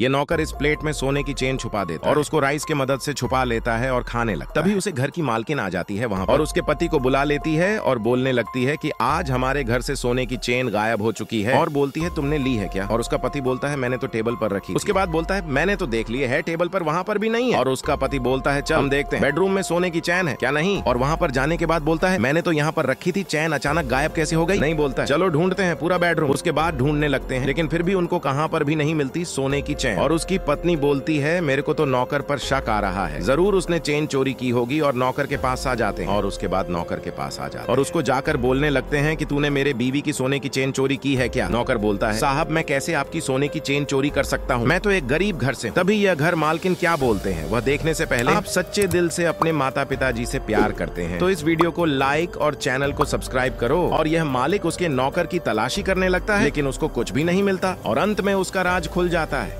ये नौकर इस प्लेट में सोने की चेन छुपा देता और उसको राइस के मदद से छुपा लेता है और खाने लगता तभी उसे घर की मालकिन आ जाती है वहाँ और उसके पति को बुला लेती है और बोलने लगती है की आज हमारे घर से सोने की चेन गायब हो चुकी है और बोलती है तुमने ली है क्या और उसका पति बोलता है मैंने तो टेबल पर रखी उसके बाद बोलता है मैंने तो देख लिया है टेबल पर वहाँ पर भी नहीं है और उसका पति बोलता है चल देखते हैं बेडरूम में सोने की चैन है क्या नहीं और वहाँ पर जाने के बाद बोलता है मैंने तो यहाँ पर रखी थी चैन अचानक गायब कैसे हो गई नहीं बोलता चलो ढूंढते हैं पूरा बेडरूम उसके बाद ढूंढने लगते हैं लेकिन फिर भी उनको कहाँ पर भी नहीं मिलती सोने की चैन हैं और उसकी पत्नी बोलती है मेरे को तो नौकर पर शक आ रहा है जरूर उसने चेन चोरी की होगी और नौकर के पास आ जाते हैं और उसके बाद नौकर के पास आ जाते और उसको जाकर बोलने लगते हैं कि तूने मेरे बीवी की सोने की चेन चोरी की है क्या नौकर बोलता है साहब मैं कैसे आपकी सोने की चेन चोरी कर सकता हूँ मैं तो एक गरीब घर से तभी यह घर मालकिन क्या बोलते हैं वह देखने से पहले आप सच्चे दिल से अपने माता पिताजी से प्यार करते हैं तो इस वीडियो को लाइक और चैनल को सब्सक्राइब करो और यह मालिक उसके नौकर की तलाशी करने लगता है लेकिन उसको कुछ भी नहीं मिलता और अंत में उसका राज खुल जाता है